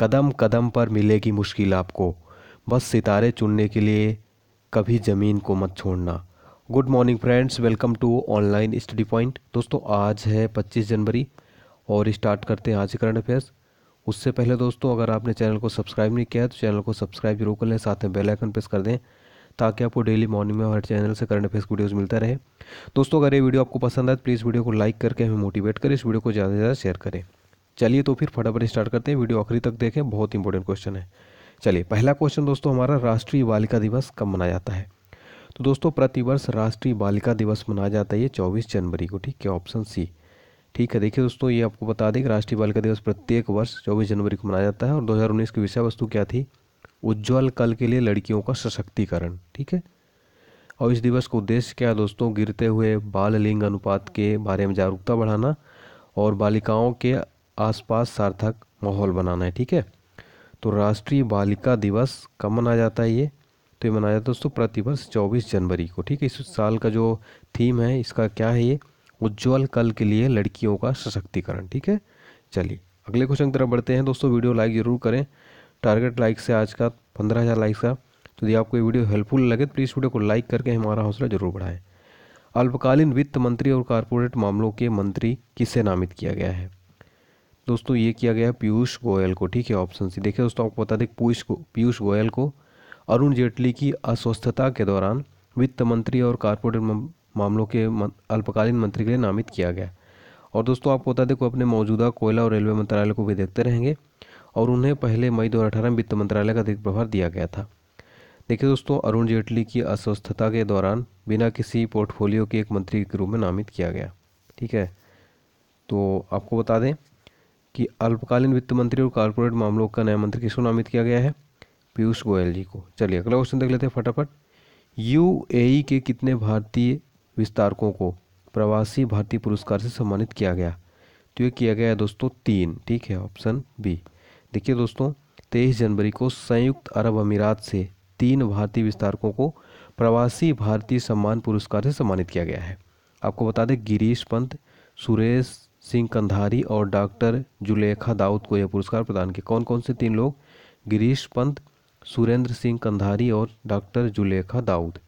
कदम कदम पर मिलेगी मुश्किल आपको बस सितारे चुनने के लिए कभी ज़मीन को मत छोड़ना good morning friends welcome to online study point दोस्तों आज है 25 जनवरी और स्टार्ट करते हैं आज करंट अफेयर्स उससे पहले दोस्तों अगर आपने चैनल को सब्सक्राइब नहीं किया तो चैनल को सब्सक्राइब जरूर कर लें साथ में बेल आइकन प्रेस कर दें ताकि आपको डेली मॉर्निंग में हमारे चैनल से करंट अफेयर्स वीडियोज़ मिलता रहे दोस्तों अगर ये वीडियो आपको पसंद आए तो प्लीज़ वीडियो को लाइक करके हमें मोटिवेट करें इस वीडियो को ज़्यादा से ज़्यादा शेयर करें चलिए तो फिर फटाफट स्टार्ट करते हैं वीडियो आखिरी तक देखें बहुत इंपॉर्टेंट क्वेश्चन है चलिए पहला क्वेश्चन दोस्तों हमारा राष्ट्रीय बालिका दिवस कब मनाया जाता है तो दोस्तों प्रतिवर्ष राष्ट्रीय बालिका दिवस मनाया जाता है ये चौबीस जनवरी को ठीक है ऑप्शन सी ठीक है देखिए दोस्तों ये आपको बता दें कि राष्ट्रीय बालिका दिवस प्रत्येक वर्ष चौबीस जनवरी को मनाया जाता है और दो की विषय वस्तु क्या थी उज्ज्वल कल के लिए लड़कियों का सशक्तिकरण ठीक है और इस दिवस का उद्देश्य क्या है दोस्तों गिरते हुए बाल लिंग अनुपात के बारे में जागरूकता बढ़ाना और बालिकाओं के आसपास सार्थक माहौल बनाना है ठीक है तो राष्ट्रीय बालिका दिवस कब मनाया जाता है ये तो ये मनाया जाता है दोस्तों प्रतिवर्ष चौबीस जनवरी को ठीक है इस साल का जो थीम है इसका क्या है ये उज्ज्वल कल के लिए लड़कियों का सशक्तिकरण ठीक है चलिए अगले क्वेश्चन की तरफ बढ़ते हैं दोस्तों वीडियो लाइक ज़रूर करें टारगेट लाइक से आज का पंद्रह हज़ार लाइक का तो यदि आपको ये वीडियो हेल्पफुल लगे तो प्लीज़ वीडियो को लाइक करके हमारा हौसला जरूर बढ़ाएं अल्पकालीन वित्त मंत्री और कॉरपोरेट मामलों के मंत्री किसे नामित किया गया है दोस्तों ये किया गया पीयूष गोयल को ठीक है ऑप्शन सी देखिए दोस्तों आपको बता दें पीयूष को पीयूष गोयल को अरुण जेटली की अस्वस्थता के दौरान वित्त मंत्री और कॉरपोरेट मामलों के अल्पकालीन मंत्री के लिए नामित किया गया और दोस्तों आपको बता दें को अपने मौजूदा कोयला और रेलवे मंत्रालय को भी देखते रहेंगे और उन्हें पहले मई 2018 में वित्त मंत्रालय का अधिक प्रभार दिया गया था देखिए दोस्तों अरुण जेटली की अस्वस्थता के दौरान बिना किसी पोर्टफोलियो के एक मंत्री के रूप में नामित किया गया ठीक है तो आपको बता दें कि अल्पकालीन वित्त मंत्री और कॉरपोरेट मामलों का नया मंत्री किसको नामित किया गया है पीयूष गोयल जी को चलिए अगला क्वेश्चन देख लेते हैं फटाफट यू के कितने भारतीय विस्तारकों को प्रवासी भारतीय पुरस्कार से सम्मानित किया गया तो ये किया गया है दोस्तों तीन ठीक है ऑप्शन बी देखिए दोस्तों तेईस जनवरी को संयुक्त अरब अमीरात से तीन भारतीय विस्तारकों को प्रवासी भारतीय सम्मान पुरस्कार से सम्मानित किया गया है आपको बता दें गिरीश पंत सुरेश सिंह कंधारी और डॉक्टर जुलेखा दाऊद को यह पुरस्कार प्रदान किया कौन कौन से तीन लोग गिरीश पंत सुरेंद्र सिंह कंधारी और डॉक्टर जुलेखा दाऊद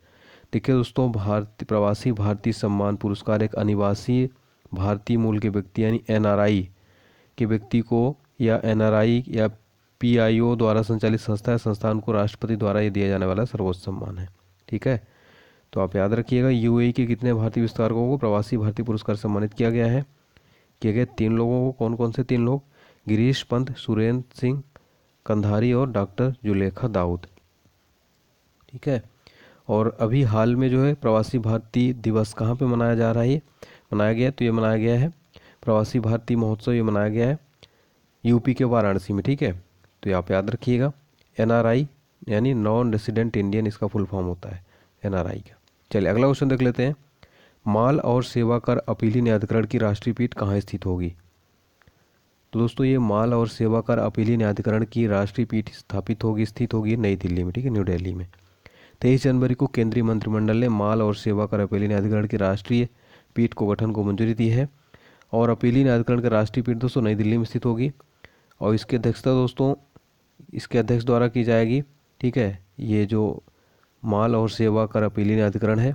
देखिए दोस्तों भारतीय प्रवासी भारतीय सम्मान पुरस्कार एक अनिवासी भारतीय मूल के व्यक्ति यानी एन के व्यक्ति को या एन या पी द्वारा संचालित संस्था या संस्थान को राष्ट्रपति द्वारा ये दिया जाने वाला सर्वोच्च सम्मान है ठीक है तो आप याद रखिएगा यूएई के कितने भारतीय विस्तारकों को प्रवासी भारतीय पुरस्कार सम्मानित किया गया है किए गए तीन लोगों को कौन कौन से तीन लोग गिरीश पंत सुरेंद्र सिंह कंधारी और डॉक्टर जुलेखा दाऊद ठीक है और अभी हाल में जो है प्रवासी भारतीय दिवस कहाँ पे मनाया जा रहा है ये मनाया गया तो ये मनाया गया है प्रवासी भारतीय महोत्सव ये मनाया गया है यूपी के वाराणसी में ठीक है तो ये आप याद रखिएगा एन यानी नॉन रेसिडेंट इंडियन इसका फुल फॉर्म होता है एन का चलिए अगला क्वेश्चन देख लेते हैं माल और सेवा कर अपीली न्यायाधिकरण की राष्ट्रीय पीठ कहाँ स्थित होगी तो दोस्तों ये माल और सेवा कर अपीली न्यायाधिकरण की राष्ट्रीय पीठ स्थापित होगी स्थित होगी नई दिल्ली में ठीक है न्यू दिल्ली में तेईस जनवरी को केंद्रीय मंत्रिमंडल ने माल और सेवा कर अपीली न्यायाधिकरण की राष्ट्रीय पीठ को गठन को मंजूरी दी है और अपीली न्यायाधिकरण की राष्ट्रीय पीठ दोस्तों नई दिल्ली में स्थित होगी और इसकी अध्यक्षता दोस्तों इसके अध्यक्ष द्वारा की जाएगी ठीक है ये जो माल और सेवा कर अपीली न्यायाधिकरण है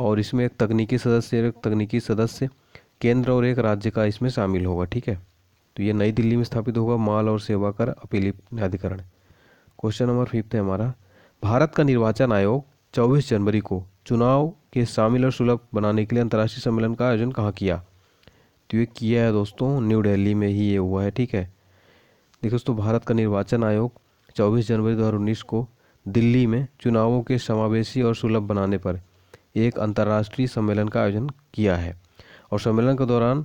और इसमें एक तकनीकी सदस्य एक तकनीकी सदस्य केंद्र और एक राज्य का इसमें शामिल होगा ठीक है तो ये नई दिल्ली में स्थापित होगा माल और सेवा कर अपीली न्यायाधिकरण क्वेश्चन नंबर फिफ्थ है हमारा भारत का निर्वाचन आयोग 24 जनवरी को चुनाव के शामिल और सुलभ बनाने के लिए अंतर्राष्ट्रीय सम्मेलन का आयोजन कहाँ किया तो ये किया है दोस्तों न्यू दिल्ली में ही ये हुआ है ठीक है देखो दोस्तों भारत का निर्वाचन आयोग 24 जनवरी 2019 को दिल्ली में चुनावों के समावेशी और सुलभ बनाने पर एक अंतर्राष्ट्रीय सम्मेलन का आयोजन किया है और सम्मेलन के दौरान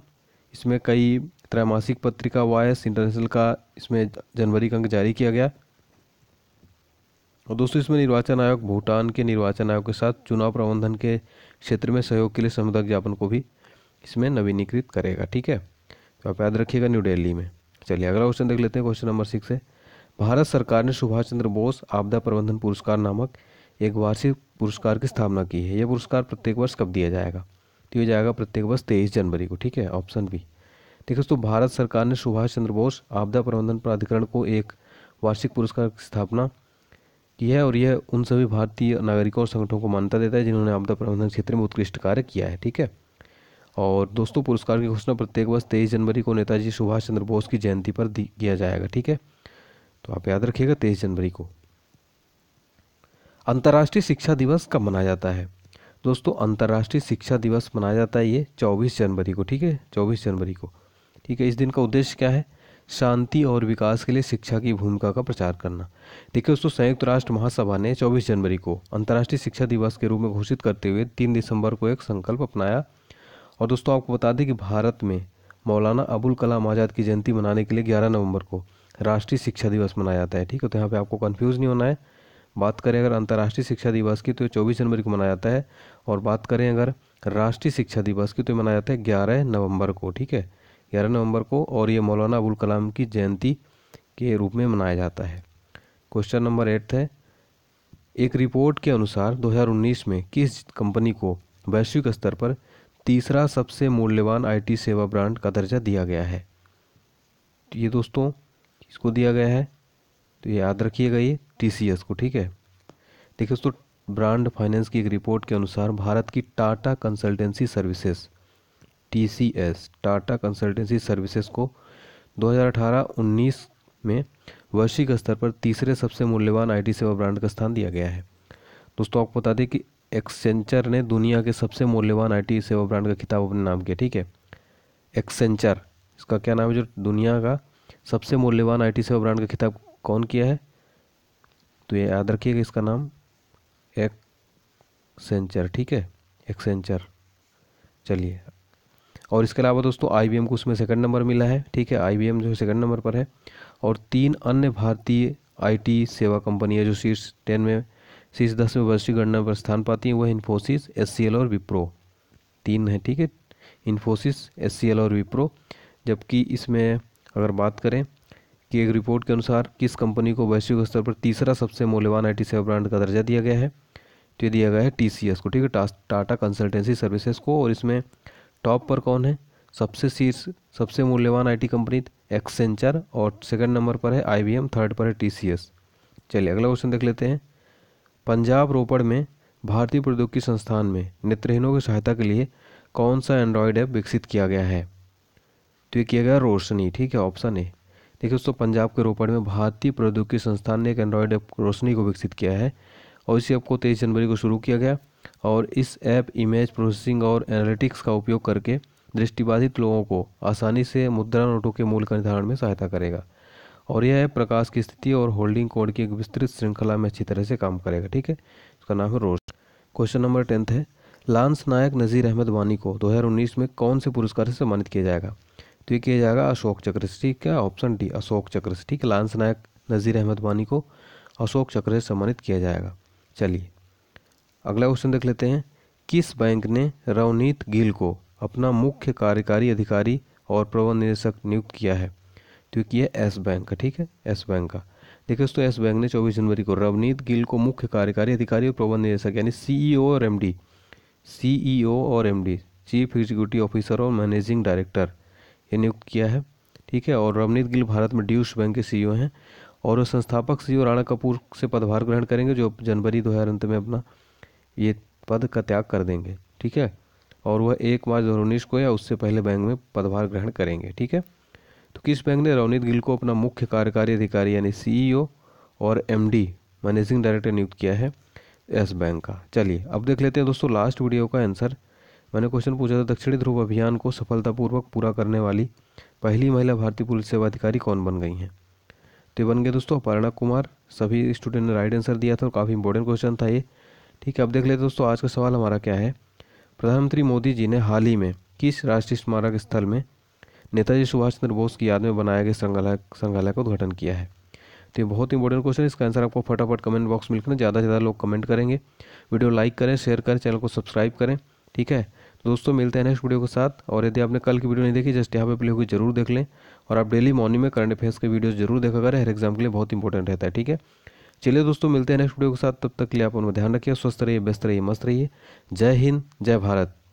इसमें कई त्रैमासिक पत्रिका वायस इंटरनेशनल का इसमें जनवरी का अंक जारी किया गया और दोस्तों इसमें निर्वाचन आयोग भूटान के निर्वाचन आयोग के साथ चुनाव प्रबंधन के क्षेत्र में सहयोग के लिए समुदाय ज्ञापन को भी इसमें नवीनीकृत करेगा ठीक है तो आप याद रखिएगा न्यू दिल्ली में चलिए अगला क्वेश्चन देख लेते हैं क्वेश्चन नंबर सिक्स है भारत सरकार ने सुभाष चंद्र बोस आपदा प्रबंधन पुरस्कार नामक एक वार्षिक पुरस्कार की स्थापना की है यह पुरस्कार प्रत्येक वर्ष कब दिया जाएगा तो यह जाएगा प्रत्येक वर्ष तेईस जनवरी को ठीक है ऑप्शन बी देखिए दोस्तों भारत सरकार ने सुभाष चंद्र बोस आपदा प्रबंधन प्राधिकरण को एक वार्षिक पुरस्कार की स्थापना की है और यह उन सभी भारतीय नागरिकों और संगठनों को मान्यता देता है जिन्होंने आपदा प्रबंधन क्षेत्र में उत्कृष्ट कार्य किया है ठीक है और दोस्तों पुरस्कार की घोषणा प्रत्येक वर्ष तेईस जनवरी को नेताजी सुभाष चंद्र बोस की जयंती पर दी किया जाएगा ठीक है तो आप याद रखिएगा तेईस जनवरी को अंतर्राष्ट्रीय शिक्षा दिवस कब मनाया जाता है दोस्तों अंतर्राष्ट्रीय शिक्षा दिवस मनाया जाता है ये 24 जनवरी को ठीक है 24 जनवरी को ठीक है इस दिन का उद्देश्य क्या है शांति और विकास के लिए शिक्षा की भूमिका का प्रचार करना देखिए दोस्तों संयुक्त राष्ट्र महासभा ने 24 जनवरी को अंतर्राष्ट्रीय शिक्षा दिवस के रूप में घोषित करते हुए 3 दिसंबर को एक संकल्प अपनाया और दोस्तों आपको बता दें कि भारत में मौलाना अबुल कलाम आज़ाद की जयंती मनाने के लिए ग्यारह नवंबर को राष्ट्रीय शिक्षा दिवस मनाया जाता है ठीक है तो यहाँ पर आपको कन्फ्यूज़ नहीं होना है बात करें अगर अंतर्राष्ट्रीय शिक्षा दिवस की तो चौबीस जनवरी को मनाया जाता है और बात करें अगर राष्ट्रीय शिक्षा दिवस की तो ये मनाया जाता है ग्यारह नवंबर को ठीक है ग्यारह नवंबर को और ये मौलाना अबुल कलाम की जयंती के रूप में मनाया जाता है क्वेश्चन नंबर एट है एक रिपोर्ट के अनुसार 2019 में किस कंपनी को वैश्विक स्तर पर तीसरा सबसे मूल्यवान आईटी सेवा ब्रांड का दर्जा दिया गया है ये दोस्तों इसको दिया गया है तो ये याद रखिएगा ये टी को ठीक है देखिए दोस्तों ब्रांड फाइनेंस की एक रिपोर्ट के अनुसार भारत की Tata consultancy services T Tata consultancy services को 2018-19 में वैश्विक स्तर पर तीसरे सबसे मूल्यवान आईटी सेवा ब्रांड का स्थान दिया गया है दोस्तों आपको बता दें कि एक्सेंचर ने दुनिया के सबसे मूल्यवान आईटी सेवा ब्रांड का खिताब अपने नाम किया ठीक है एक्सेंचर इसका क्या नाम है जो दुनिया का सबसे मूल्यवान आईटी सेवा ब्रांड का खिताब कौन किया है तो ये याद रखिएगा इसका नाम एक सेंचर ठीक है एक सेंचर चलिए और इसके अलावा दोस्तों आई को उसमें सेकंड नंबर मिला है ठीक है आई जो है सेकंड नंबर पर है और तीन अन्य भारतीय आईटी सेवा कंपनियां जो शीर्ष टेन में शीर्ष दस में वैश्विक गणना पर स्थान पाती हैं वह इन्फोसिस एस और विप्रो तीन है ठीक है इन्फोसिस एस और विप्रो जबकि इसमें अगर बात करें कि एक रिपोर्ट के अनुसार किस कंपनी को वैश्विक स्तर पर तीसरा सबसे मूल्यवान आई सेवा ब्रांड का दर्जा दिया गया है तो ये दिया गया है टी को ठीक है टाटा कंसल्टेंसी सर्विसेज को और इसमें टॉप पर कौन है सबसे शीर्ष सबसे मूल्यवान आईटी कंपनी एक्सेंचर और सेकंड नंबर पर है आईबीएम थर्ड पर है टीसीएस चलिए अगला क्वेश्चन देख लेते हैं पंजाब रोपड़ में भारतीय प्रौद्योगिकी संस्थान में नेत्रहीनों की सहायता के लिए कौन सा एंड्रॉयड ऐप विकसित किया गया है तो ये किया गया रोशनी ठीक है ऑप्शन ए देखिए दोस्तों पंजाब के रोपड़ में भारतीय प्रौद्योगिकी संस्थान ने एक एंड्रॉयड ऐप रोशनी को विकसित किया है और इस ऐप को तेईस जनवरी को शुरू किया गया और इस ऐप इमेज प्रोसेसिंग और एनालिटिक्स का उपयोग करके दृष्टिबाधित लोगों को आसानी से मुद्रा नोटों के मूल्य का निर्धारण में सहायता करेगा और यह ऐप प्रकाश की स्थिति और होल्डिंग कोड की एक विस्तृत श्रृंखला में अच्छी तरह से काम करेगा ठीक है इसका नाम है रोश क्वेश्चन नंबर टेंथ है लांस नायक नज़ीर अहमद वानी को 2019 में कौन से पुरस्कार से सम्मानित किया जाएगा तो ये किया जाएगा अशोक चक्र से ठीक है ऑप्शन डी अशोक चक्र से ठीक है लांस नायक नज़ीर अहमद वानी को अशोक चक्र से सम्मानित किया जाएगा चलिए अगला क्वेश्चन देख लेते हैं किस बैंक ने रवनीत गिल को अपना मुख्य कार्यकारी अधिकारी और प्रबंध निदेशक नियुक्त किया है तो ये किया एस बैंक का ठीक है एस बैंक का देखिए दोस्तों एस बैंक ने 24 जनवरी को रवनीत गिल को मुख्य कार्यकारी अधिकारी और प्रबंध निदेशक यानी सीईओ e और एमडी सीईओ e और एमडी चीफ एग्जीक्यूटिव ऑफिसर और मैनेजिंग डायरेक्टर नियुक्त किया है ठीक है और रवनीत गिल भारत में ड्यूश बैंक के सीईओ e हैं और वो संस्थापक सीईओ e राणा कपूर से पदभार ग्रहण करेंगे जो जनवरी दो हज़ार अंत में अपना ये पद का त्याग कर देंगे ठीक है और वह एक मार्च दो को या उससे पहले बैंक में पदभार ग्रहण करेंगे ठीक है तो किस बैंक ने रवनीत गिल को अपना मुख्य कार्यकारी अधिकारी यानी सीईओ e और एमडी मैनेजिंग डायरेक्टर नियुक्त किया है एस बैंक का चलिए अब देख लेते हैं दोस्तों लास्ट वीडियो का आंसर मैंने क्वेश्चन पूछा था दक्षिणी ध्रुव अभियान को सफलतापूर्वक पूरा करने वाली पहली महिला भारतीय पुलिस सेवा अधिकारी कौन बन गई हैं तो ये बन गए दोस्तों अपर्णा कुमार सभी स्टूडेंट ने राइट आंसर दिया था और काफ़ी इंपॉर्टेंट क्वेश्चन था ये ठीक है अब देख लेते दोस्तों आज का सवाल हमारा क्या है प्रधानमंत्री मोदी जी ने हाल ही में किस राष्ट्रीय स्मारक स्थल में नेताजी सुभाष चंद्र बोस की याद में बनाए गए संग्रहालय संग्रहालय का उद्घाटन किया है तो ये बहुत इंपॉर्टेंट क्वेश्चन है इसका आंसर आपको फटाफट कमेंट बॉक्स में लिखना ज़्यादा से ज़्यादा लोग कमेंट करेंगे वीडियो लाइक करें शेयर करें चैनल को सब्सक्राइब करें ठीक है तो दोस्तों मिलते हैं नेक्स्ट वीडियो के साथ और यदि आपने कल की वीडियो नहीं देखी जस्ट यहाँ पे प्ले हुई जरूर देख लें और आप डेली मॉर्निंग में करंट अफेयर्स के वीडियो जरूर देखा करें हर एग्जाम के लिए बहुत इंपॉर्टेंट रहता है ठीक है चलिए दोस्तों मिलते हैं नेक्स्ट वीडियो के साथ तब तक के लिए आप उनका ध्यान रखिए स्वस्थ रहिए व्यस्त रहिए मस्त रहिए जय हिंद जय भारत